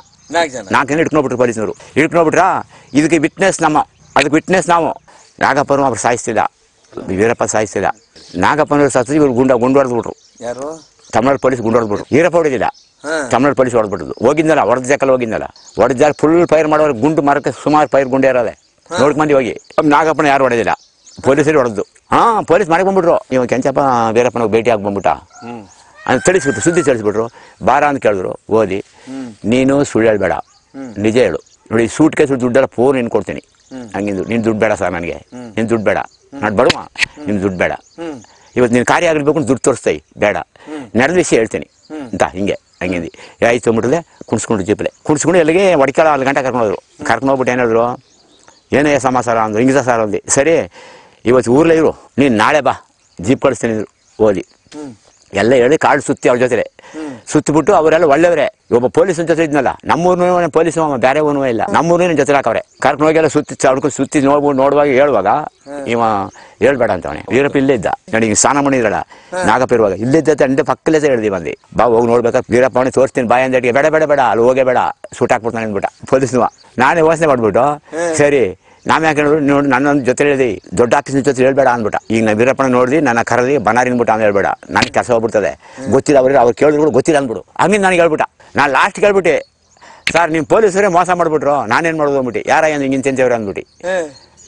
ನಾಲ್ಕು ಜನ ಇಟ್ಕೊಂಡ್ಬಿಟ್ರು ಪೊಲೀಸ್ನವರು ಇಟ್ಕೊಂಡ್ಬಿಟ್ರ ಇದಕ್ಕೆ ವಿಟ್ನೆಸ್ ನಮ್ಮ ಅದಕ್ಕೆ ವಿಟ್ನೆಸ್ ನಾವು ನಾಗಪ್ಪನ ಅವ್ರು ಸಾಯಿಸ್ತಿಲ್ಲ ವೀರಪ್ಪ ಸಾಯಿಸ್ತಿಲ್ಲ ನಾಗಪ್ಪನವ್ರು ಸತ್ತಿ ಇವ್ರು ಗುಂಡ ಗುಂಡು ಹೊಡೆದ್ಬಿಟ್ರು ತಮಿಳ್ನಾಡು ಪೊಲೀಸ್ ಗುಂಡು ಹೊಡೆದ್ಬಿಟ್ರು ವೀರಪ್ಪ ಹೊಡೆದಿಲ್ಲ ತಮಿಳ್ನಾಡು ಪೊಲೀಸ್ ಹೊಡೆದ್ಬಿಟ್ಟರು ಹೋಗಿದ್ದಲ್ಲ ಹೊಡೆದ ಜಾಕಲ್ಲಿ ಹೋಗಿದ್ದಲ್ಲ ಹೊಡೆದ ಫುಲ್ ಫೈರ್ ಮಾಡೋರು ಗುಂಡು ಮರಕ್ಕೆ ಸುಮಾರು ಫೈರ್ ಗುಂಡೆ ಇರೋದೆ ನೋಡ್ಕೊಂಡು ಹೋಗಿ ನಾಗಪ್ಪನ ಯಾರು ಹೊಡೆದಿಲ್ಲ ಪೊಲೀಸರು ಹೊಡೆದು ಹಾ ಪೊಲೀಸ್ ಮನೆಗೆ ಬಂದ್ಬಿಟ್ರು ನೀವು ಕೆಂಚಪ್ಪ ವೀರಪ್ಪನ ಭೇಟಿ ಆಗಿ ಬಂದ್ಬಿಟ್ಟ ಅಂತ ತಿಳಿಸ್ಬಿಟ್ರು ಸುದ್ದಿ ತಿಳಿಸ್ಬಿಟ್ರು ಬಾರ ಅಂತ ಕೇಳಿದ್ರು ಓದಿ ನೀನು ಸುಳ್ಳು ಹೇಳ್ಬೇಡ ನಿಜ ಹೇಳು ನೋಡಿ ಸೂಟ್ ಕೇಸ್ ದುಡ್ಡೆಲ್ಲ ಫೋನ್ ನೀನು ಕೊಡ್ತೀನಿ ಹಂಗಿಂದು ನೀನು ದುಡ್ಡು ಬೇಡ ಸರ್ ನನಗೆ ನೀನು ದುಡ್ಡು ಬೇಡ ನಾನು ಬರುವ ನಿನ್ನ ದುಡ್ಡು ಬೇಡ ಇವತ್ತು ನೀನು ಕಾರ್ಯ ಆಗಿರ್ಬೇಕು ದುಡ್ಡು ತೋರಿಸ್ತಾಯಿ ಬೇಡ ನಡೆದ ವಿಷಯ ಹೇಳ್ತೀನಿ ಅಂತ ಹಿಂಗೆ ಹಂಗಿಂದು ಆಯ್ತು ಅಂದ್ಬಿಟ್ರೆ ಕುಣಿಸ್ಕೊಂಡು ಜೀಪಲೆ ಕುಣಿಸ್ಕೊಂಡು ಎಲ್ಲಿಗೆ ಒಡಕಾಲ ಅಲ್ಲಿ ಗಂಟೆ ಕರ್ಕೊಂಡು ಹೋದ್ರು ಕರ್ಕೊಂಡು ಹೋಗ್ಬಿಟ್ಟು ಏನು ಏನೇ ಸಮಾಚಾರ ಅಂದರು ಹಿಂಗೆ ಸರ್ ಸರಿ ಇವತ್ತು ಊರ್ಲೇ ಇರು ನೀನ್ ನಾಳೆ ಬಾ ಜೀಪ್ ಕಳಿಸ್ತೀನಿ ಓದಿ ಎಲ್ಲ ಹೇಳಿ ಕಾಡು ಸುತ್ತಿ ಅವ್ರ ಜೊತೆ ಸುತ್ತಿಬಿಟ್ಟು ಅವರೆಲ್ಲ ಒಳ್ಳೆಯವರೇ ಒಬ್ಬ ಪೊಲೀಸ್ ಜೊತೆ ಇದ್ನಲ್ಲ ನಮ್ಮೂರ್ನೂ ಪೊಲೀಸ್ ಬೇರೆ ಊರ್ನೂ ಇಲ್ಲ ನಮ್ಮೂರ್ನ ಜೊತೆ ಹಾಕವ್ರೆ ಕರ್ಕೊಂಡು ಹೋಗಿ ಎಲ್ಲ ಸುತ್ತಿ ಅವ್ಕೊಂಡು ಸುತ್ತಿ ನೋಡ್ಬೋದು ನೋಡುವಾಗ ಹೇಳುವಾಗ ಇವ ಹೇಳ್ಬೇಡ ಅಂತ ಅವನೇ ವೀರಪ್ಪ ಇಲ್ಲೇ ಇದ್ದ ನನಗೆ ಸ್ನಾನ ಮಾಡಿದ್ರಲ್ಲ ನಾಗಪ್ಪ ಇರುವಾಗ ಇಲ್ಲಿದ್ದ ಅಂದ್ರೆ ಪಕ್ಕಲೇ ಹೇಳಿದ್ವಿ ಬಂದು ಬಾ ಹೋಗಿ ನೋಡ್ಬೇಕಾದ್ರೆ ವೀರಪ್ಪ ಅವನೇ ತೋರಿಸ್ತೀನಿ ಬಾಯಿ ಅಂದಿಗೆ ಬೇಡ ಬೇಡ ಬೇಡ ಅಲ್ಲಿ ಹೋಗೇ ಬೇಡ ಸೂಟ್ ಹಾಕ್ಬಿಡ್ತಾನೆ ಅಂದ್ಬಿಟ್ಟ ಪೊಲೀಸ್ನುವ ನಾನೇ ಯೋಚನೆ ಮಾಡ್ಬಿಟ್ಟು ಸರಿ ನಾವು ಯಾಕೆ ಹೇಳಿದ್ರು ನೋಡಿ ನನ್ನ ಜೊತೆ ಹೇಳಿದೆ ದೊಡ್ಡ ಆಫೀಸ್ನ ಜೊತೆ ಹೇಳ್ಬೇಡ ಅಂದ್ಬಿಟ್ಟ ಈಗ ನಾ ವೀರಪ್ಪನ ನೋಡಿದ್ವಿ ನನ್ನ ಕರದಿ ಬನಾರಿ ಅಂದ್ಬಿಟ್ಟು ಅಂತ ಹೇಳ್ಬೇಡ ನನಗೆ ಕೆಲಸ ಹೋಗ್ಬಿಡ್ತದೆ ಗೊತ್ತಿಲ್ಲ ಅವ್ರಿಗೆ ಅವ್ರು ಕೇಳಿದ್ರು ಗೊತ್ತಿಲ್ಲ ಅಂದ್ಬಿಡು ಹಂಗೆ ನನಗೆ ಹೇಳ್ಬಿಟ್ಟ ನಾನು ಲಾಸ್ಟ್ ಹೇಳ್ಬಿಟ್ಟು ಸರ್ ನೀವು ಪೊಲೀಸರೇ ಮೋಸ ಮಾಡಿಬಿಟ್ರು ನಾನೇನು ಮಾಡೋದು ಅಂದ್ಬಿಟ್ಟು ಯಾರ ಏನು ಹಿಂಗೆ ತಿಂತೇವ್ರು ಅಂದ್ಬಿಟ್ಟು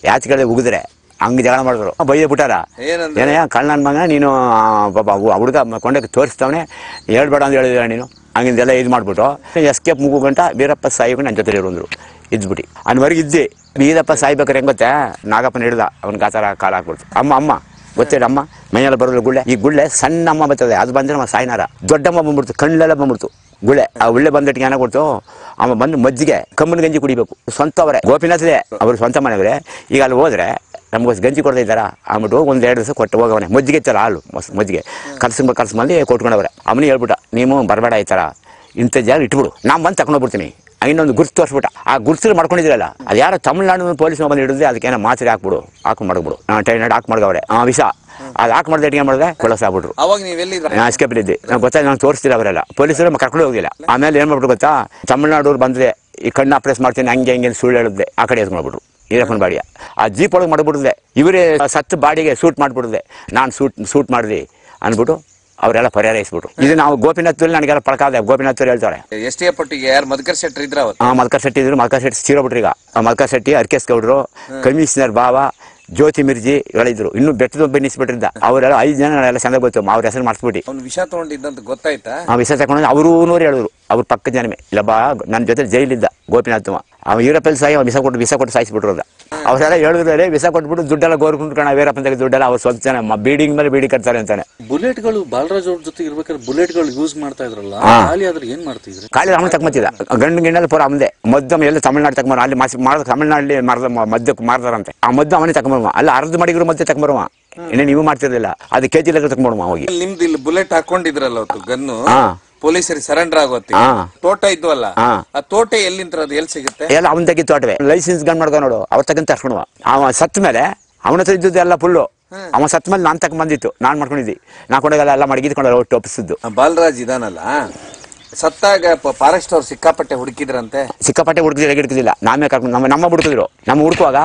ಯಾಚ ಕಡೆ ಉಗಿದ್ರೆ ಹಂಗೆ ಜಗಳ ಮಾಡಿದ್ರು ಬೈದೇ ಬಿಟ್ಟಾರ ಏನೇ ಕಳ್ಳನ ಮಗ ನೀನು ಪಾಪ ಹುಡುಗ ಕೊಂಡಕ್ಕೆ ತೋರಿಸ್ತವನೆ ಹೇಳ್ಬೇಡ ಅಂತ ಹೇಳಿದ್ರೆ ನೀನು ಹಂಗಿಂದೆಲ್ಲ ಇದು ಮಾಡಿಬಿಟ್ಟು ಎಸ್ಕೇಪ್ ಮುಗು ಗಂಟ ವೀರಪ್ಪ ಸಾಯಿಗೂ ನನ್ನ ಜೊತೆ ಇರೋಂದ್ರು ಇದ್ಬಿಟ್ಟು ಅನ್ವರೆಗೆ ಇದ್ದೆ ನೀರಪ್ಪ ಸಾಯ್ಬೇಕಾರೆ ಹೆಂಗ ಗೊತ್ತಾ ನಾಗಪ್ಪನ ಹಿಡ್ದ ಅವನ ಗಾತಾರ ಕಾಲ ಹಾಕ್ಬಿಡ್ತು ಅಮ್ಮ ಅಮ್ಮ ಗೊತ್ತೇಳಿ ಅಮ್ಮ ಮೈನೆಲ್ಲ ಬರೋದು ಗುಳ್ಳೆ ಈ ಗುಳ್ಳೆ ಸಣ್ಣ ಅಮ್ಮ ಬರ್ತದೆ ಅದು ಬಂದ್ರೆ ನಮ್ಮ ಸಾಯ್ನಾರ ದೊಡ್ಡಮ್ಮ ಬಂದ್ಬಿಡ್ತು ಕಣ್ಣೆಲ್ಲ ಬಂದ್ಬಿಡ್ತು ಗುಳೆ ಆ ಉಳ್ಳೆ ಬಂದಟ್ಟು ಜ್ಞಾನ ಕೊಡ್ತು ಅಮ್ಮ ಬಂದು ಮಜ್ಜಿಗೆ ಕಮ್ಮನ ಗಂಜಿ ಕುಡಿಬೇಕು ಸ್ವಂತ ಅವರೇ ಗೋಪಿನಾಥದೇ ಅವರು ಸ್ವಂತ ಮನೆಯವರೇ ಈಗ ಅಲ್ಲಿ ಹೋದ್ರೆ ನಮಗೋಸ್ ಗಂಜಿ ಕೊಡ್ತಾ ಇದ್ದಾರಾ ಅಂದ್ಬಿಟ್ಟು ಒಂದು ಎರಡು ದಿವಸ ಕೊಟ್ಟು ಹೋಗವನೆ ಮಜ್ಜಿಗೆ ಇತ್ತಲ್ಲ ಹಾಲು ಮಜ್ಜಿಗೆ ಕಲ್ಸ್ಕೊಂಡು ಮಲ್ಲಿ ಕೊಟ್ಕೊಂಡವ್ರೆ ಅವನಿಗೆ ಹೇಳ್ಬಿಟ್ಟ ನೀವು ಬರಬೇಡ ಈ ಥರ ಇಂಥ ಜಾಗ ಇಟ್ಬಿಡು ನಾನು ಬಂದು ತಗೊಂಡೋಗ್ಬಿಡ್ತೀನಿ ಇನ್ನೊಂದು ಗುರುತು ತೋರಿಸ್ಬಿಟ್ಟ ಆ ಗುರ್ತು ಮಾಡ್ಕೊಂಡಿದ್ರಲ್ಲ ಅದು ಯಾರೋ ತಮಿಳ್ನಾಡು ಪೊಲೀಸ್ ಬಂದು ಹಿಡಿದ್ರೆ ಅದಕ್ಕೇನೋ ಮಾತ್ರೆ ಹಾಕ್ಬಿಡು ಹಾಕೊಂಡು ಮಾಡ್ಬಿಡು ಟೈನಾಡ್ ಹಾಕಿ ಆ ವಿಷ ಅದು ಹಾಕಿ ಮಾಡಿದೆ ಅಡಿಗೆ ಮಾಡಿದೆ ಕೊಳಸಾಗ್ಬಿಟ್ರು ಅವಾಗ ನೀವು ಎಸ್ಕೇಪಲ್ಲಿದ್ದೆ ನಾವು ಗೊತ್ತಾಯ್ತು ನಾನು ತೋರಿಸ್ತೀರ ಅವರೆಲ್ಲ ಪೊಲೀಸರು ಕರ್ಕೊಂಡು ಹೋಗಿಲ್ಲ ಆಮೇಲೆ ಏನು ಮಾಡ್ಬಿಟ್ಟು ಗೊತ್ತಾ ತಮಿಳ್ನಾಡು ಬಂದರೆ ಈ ಕಣ್ಣು ಅಪ್ರೆಸ್ ಮಾಡ್ತೀನಿ ಹಂಗೆ ಹಂಗೆ ಸುಳ್ಳು ಹೇಳಿದ್ದೆ ಆ ಕಡೆ ಎತ್ಕೊಂಡ್ಬಿಟ್ರು ಈರಪ್ಪನ ಬಾಡಿಯ ಆ ಜೀಪ್ ಒಳಗೆ ಮಾಡಿಬಿಡ್ದೆ ಇವರೇ ಸತ್ತು ಬಾಡಿಗೆ ಸೂಟ್ ಮಾಡಿಬಿಡ್ದೆ ನಾನು ಸೂಟ್ ಸೂಟ್ ಮಾಡಿದೆ ಅಂದ್ಬಿಟ್ಟು ಅವರೆಲ್ಲ ಪರಿಹಾರ ಇಸ್ಬಿಟ್ರು ಇದು ನಾವು ಗೋಪಿನಾಥ್ ನನಗೆಲ್ಲ ಗೋಪಿನಾಥ್ ಗೋಪಿನಾಥಲ್ಲಿ ಹೇಳ್ತಾರೆ ಎಷ್ಟೇ ಪಟ್ಟಿಗೆ ಯಾರು ಮಧುಕರ್ ಶೆಟ್ಟಿ ಇದ್ರ ಹಾ ಮಧುಕರ್ ಶೆಟ್ಟಿ ಇದ್ರು ಮಧುಕರ್ ಶೆಟ್ಟಿ ಸೀರೋಬಿಟ್ರು ಈಗ ಮಧುಕರ್ ಶೆಟ್ಟಿ ಅರ್ಕೇಶ್ ಗೌಡ್ರು ಕಮಿಷನರ್ ಬಾಬಾ ಜ್ಯೋತಿ ಮಿರ್ಜಿ ಇವಳಿದ್ರು ಇನ್ನು ಬೆಟ್ಟದ ಬೆನ್ನಿಸ್ಬಿಟ್ಟಿದ್ದ ಅವರೆಲ್ಲ ಐದು ಜನ ಎಲ್ಲ ಚಂದ ಗೊತ್ತು ಅವ್ರ ಹೆಸರು ಮಾಡಿಸ್ಬಿಟ್ಟು ಅವ್ನು ವಿಷ ತಗೊಂಡಿದ್ದಂತ ಗೊತ್ತಾಯ್ತಾ ಆ ವಿಷ ತಗೊಂಡು ಅವರು ನೂರು ಹೇಳಿದ್ರು ಅವ್ರ ಪಕ್ಕ ಜನಮೆ ಇಲ್ಲ ಬಾ ನನ್ನ ಜೊತೆ ಜೈಲಿದ್ದ ಗೋಪಿನಾಥ್ ಅವ ಈರಪ್ಪಲ್ಲಿ ಸಾಯಿ ಅವ್ನು ವಿಸ ಕೊಟ್ಟು ವಿಸ ಕೊಟ್ಟು ಅವ್ರ ಅವರೆಲ್ಲ ಹೇಳಿದ್ರೆ ವಿಸ ಕೊಟ್ಬಿಟ್ಟು ದುಡ್ಡೆಲ್ಲ ಗೋರ್ಕೊಂಡು ಕಣ ವೀರಪ್ಪ ದುಡ್ಡೆಲ್ಲ ಅವ್ರು ಸ್ವಲ್ಪ ಜನ ಬೀಡಿಂಗ್ ಮೇಲೆ ಬೀಡಿ ಕಟ್ತಾರೆ ಅಂತಾನೆ ಬುಲೆಟ್ಗಳು ಬಾಲರಾಜ್ ಅವ್ರ ಜೊತೆ ಇರ್ಬೇಕಾದ್ರೆ ಬುಲೆಟ್ಗಳು ಯೂಸ್ ಮಾಡ್ತಾ ಇದ್ರಲ್ಲ ಖಾಲಿ ಆದ್ರೆ ಏನ್ ಮಾಡ್ತಿದ್ರು ಖಾಲಿ ಅವನು ತಕ್ಮತ್ತಿದ ಗಂಡು ಗಿಂಡಲ್ಲಿ ಪೂರ ಅಮ್ದೆ ಮದ್ದು ಎಲ್ಲ ತಮಿಳ್ನಾಡು ತಗೊಂಡ್ ಅಲ್ಲಿ ಮಾಸಿ ಮಾಡಿದ ತಮಿಳ್ನಾಡಲ್ಲಿ ಮರದ ಮದ್ದಕ್ಕೆ ಮಾರ್ದಾರಂತೆ ಆ ಮದ್ದು ಅವನೇ ತಗೊಂಬರುವ ಅಲ್ಲಿ ಅರ್ಧ ಮಾಡಿದ್ರು ಮತ್ತೆ ತಗೊಂಬರುವ ಇನ್ನೇ ನೀವು ಮಾಡ್ತಿರ್ಲಿಲ್ಲ ಅದು ಕೆಜಿ ಲೆಕ್ಕ ತಗೊಂಡ್ಬಿಡುವ ಹೋಗಿ ನಿಮ್ದು ಇಲ್ಲಿ ಬುಲೆಟ್ ಹಾಕೊಂಡಿದ್ರಲ್ಲ ಗನ್ನು ಪೊಲೀಸರಿ ಸರೆಂಡರ್ ಆಗೋತಿ ತೋಟ ಆ ತೋಟ ಎಲ್ಲಿ ಅದು ಎಲ್ಲಿ ಸಿಗುತ್ತೆ ಎಲ್ಲ ಅವನ್ ತಗಿ ತೋಟವೆ ಲೈಸೆನ್ಸ್ ಗನ್ ಮಾಡ್ಕೊ ನೋಡು ಅವ ತಗೊಂಡ್ ತರ್ಸ್ಕೊಳುವ ಅವ ಸತ್ ಮೇಲೆ ಅವನ ಹತ್ರ ಇದ್ದದ್ದು ಎಲ್ಲ ಫುಲ್ಲು ಅವ ಸತ್ ಮೇಲೆ ನಾನ್ ತಕೊಂಡ್ ಬಂದಿತ್ತು ನಾನ್ ಮಾಡ್ಕೊಂಡಿದ್ದಿ ನಾ ಕೊಂಡಾಗೆಲ್ಲ ಎಲ್ಲ ಒಟ್ಟು ಒಪ್ಪಿಸಿದ್ದು ಬಾಲರಾಜ್ ಇದಾನಲ್ಲ ಸತ್ತಾಗ ಫಾರೆಸ್ಟ್ ಅವ್ರು ಸಿಕ್ಕಾಪಟ್ಟೆ ಹುಡುಕಿದ್ರಂತೆ ಸಿಕ್ಕಾಪಟ್ಟೆ ಹುಡುಕಿದ್ರೆ ಹಿಡಿದಿಲ್ಲ ನಾವೇ ಕರ್ಕೊಂಡು ನಮ್ಮ ನಮ್ಮ ಹುಡುಕಿದ್ರು ನಮ್ಮ ಹುಡುಕುವಾಗ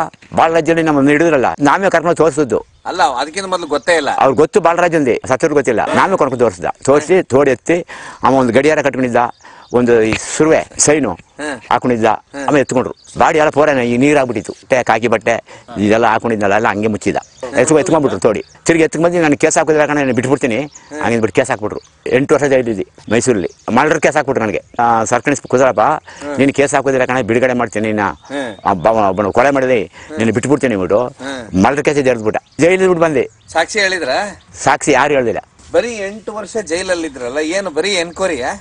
ರಾಜ್ಯದಲ್ಲಿ ನಮ್ಮ ಹಿಡಿದ್ರಲ್ಲ ನಾವೇ ಕರ್ಕೊಂಡು ತೋರಿಸಿದ್ದು ಅಲ್ಲ ಅದಕ್ಕಿಂತ ಮೊದಲು ಗೊತ್ತೇ ಇಲ್ಲ ಅವ್ರು ಗೊತ್ತು ರಾಜ್ಯಲ್ಲಿ ಸತ್ತವ್ರು ಗೊತ್ತಿಲ್ಲ ನಾವೇ ಕರ್ಕೊಂಡು ತೋರಿಸಿದ ತೋರಿಸಿ ತೋಡಿ ಎತ್ತಿ ಅವ ಒಂದು ಗಡಿಯಾರ ಕಟ್ಕೊಂಡಿದ್ದ ಒಂದು ಈ ಸುರುವೆ ಸೈನು ಹಾಕೊಂಡಿದ್ದ ಆಮೇಲೆ ಎತ್ಕೊಂಡ್ರು ಬಾಡಿ ಎಲ್ಲ ಪೋರ ಈ ನೀರಾಗ್ಬಿಟ್ಟಿತ್ತು ಟೇ ಕಾಕಿ ಬಟ್ಟೆ ಇದೆಲ್ಲ ಹಾಕೊಂಡಿದ್ದಲ್ಲ ಎಲ್ಲ ಹಂಗೆ ಮುಚ್ಚಿದ ಎತ್ಕೊ ಎತ್ಕೊಂಡ್ಬಿಟ್ರು ತೋಡಿ ಎತ್ಕೊಂಡ್ ಬಂದು ನಾನು ಕೇಸ್ ಹಾಕಿದ್ರೆ ಕಣ ನಾನು ಬಿಟ್ಬಿಡ್ತೀನಿ ಹಂಗೆ ಬಿಟ್ಟು ಕೇಸ್ ಹಾಕ್ಬಿಟ್ರು ಎಂಟು ವರ್ಷ ಇದ್ದಿದ್ದಿ ಮೈಸೂರಲ್ಲಿ ಮಾಡ್ರ್ ಕೇಸ್ ಹಾಕ್ಬಿಟ್ರು ನನಗೆ ಸರ್ಕಣಿ ಕುದರಪ್ಪ ನೀನು ಕೇಸ್ ಹಾಕಿದ್ರೆ ಕಣ ಬಿಡುಗಡೆ ಮಾಡ್ತೀನಿ ನೀನು ಒಬ್ಬನು ಕೊಲೆ ಮಾಡಿದೆ ನೀನು ಬಿಟ್ಬಿಡ್ತೀನಿ ಬಿಟ್ಟು ಮಲ್ಡ್ರ್ ಕೇಸ್ ಜೈಲಿದ್ಬಿಟ್ಟ ಜೈಲಿ ಬಿಟ್ಟು ಬಂದಿ ಸಾಕ್ಷಿ ಹೇಳಿದ್ರ ಸಾಕ್ಷಿ ಯಾರು ಹೇಳಿಲ್ಲ ಬರೀ ಎಂಟು ವರ್ಷ ಜೈಲಲ್ಲಿ ಇದ್ರಲ್ಲ ಏನು ಬರೀ ಎನ್ಕ್ವೈರಿಯಾ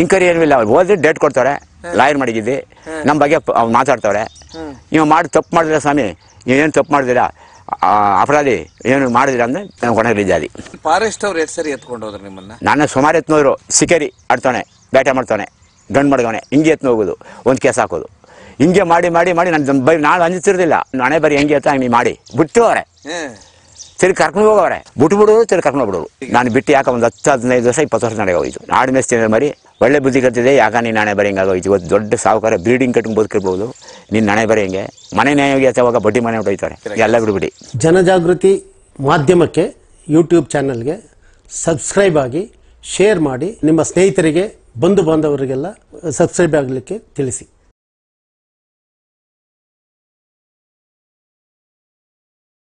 ಎಂಕ್ವೈರಿ ಏನೂ ಇಲ್ಲ ಓದಿ ಡೇಟ್ ಕೊಡ್ತಾರೆ ಲಾಯರ್ ಮಾಡಿದ್ದೀವಿ ನಮ್ಮ ಬಗ್ಗೆ ಅವ್ರು ಮಾತಾಡ್ತವ್ರೆ ನೀವು ಮಾಡಿ ತಪ್ಪು ಮಾಡಿದ್ರೆ ಸ್ವಾಮಿ ನೀವೇನು ತಪ್ಪು ಮಾಡಿದಿರಾ ಅಪರಾಧಿ ಏನು ಮಾಡಿದಿರ ಅಂದ್ರೆ ನಾನು ಕೊನೆಗಿದ್ದಾರಿ ಫಾರೆಸ್ಟ್ ಅವ್ರು ಎಷ್ಟು ಸರಿ ಎತ್ಕೊಂಡು ಹೋದ್ರೆ ನಿಮ್ಮನ್ನ ನಾನು ಸುಮಾರು ಎತ್ನೋದ್ರು ಸಿಕೇರಿ ಆಡ್ತಾನೆ ಬೇಟೆ ಮಾಡ್ತಾನೆ ಗಂಡು ಮಾಡ್ತಾನೆ ಹಿಂಗೆ ಎತ್ನ ಹೋಗೋದು ಒಂದು ಕೇಸ್ ಹಾಕೋದು ಹಿಂಗೆ ಮಾಡಿ ಮಾಡಿ ಮಾಡಿ ನನ್ನ ಬರಿ ನಾಳೆ ಅಂಜಿತಿರ್ಲಿಲ್ಲ ನಾನೇ ಬರೀ ಹೆಂಗೆ ಎತ್ತ ಹಂಗೆ ಮಾಡಿ ಬಿಟ್ಟವ್ರೆ ಸರಿ ಕರ್ಕೊಂಡು ಹೋಗವ್ರೆ ಬಿಟ್ಬಿಡೋರು ತಿರ್ಗಿ ಕರ್ಕೊಂಡು ಬಿಡೋರು ನಾನು ಬಿಟ್ಟು ಯಾಕೆ ಒಂದು ಹತ್ತು ಹದಿನೈದು ವರ್ಷ ಇಪ್ಪತ್ತು ವರ್ಷ ನಡೆಗೆ ಇದು ನಾಡು ಮೇಸ್ತೀನಿ ಮರಿ ಒಳ್ಳೆ ಬುದ್ಧಿ ಕಲ್ತಿದೆ ಯಾಕೆ ನೀನು ಬರೆಯಂಗೆ ಆಗೋ ಇವತ್ತು ದೊಡ್ಡ ಸಾವುಕಾರ ಬ್ರೀಡಿಂಗ್ ಕಟ್ಟಿಂಗ್ ಬದುಕಿರ್ಬೋದು ನೀನು ನಾಣೆ ಬರೆಯಂಗೆ ಮನೆ ನ್ಯಾಯವಾಗಿ ಅಥವಾ ಬಡ್ಡಿ ಮನೆ ಹೊಟ್ಟೋಯ್ತಾರೆ ಎಲ್ಲ ಬಿಡ್ಬಿಡಿ ಜನಜಾಗೃತಿ ಮಾಧ್ಯಮಕ್ಕೆ ಯೂಟ್ಯೂಬ್ ಚಾನಲ್ಗೆ ಸಬ್ಸ್ಕ್ರೈಬ್ ಆಗಿ ಶೇರ್ ಮಾಡಿ ನಿಮ್ಮ ಸ್ನೇಹಿತರಿಗೆ ಬಂಧು ಬಾಂಧವರಿಗೆಲ್ಲ ಸಬ್ಸ್ಕ್ರೈಬ್ ಆಗಲಿಕ್ಕೆ ತಿಳಿಸಿ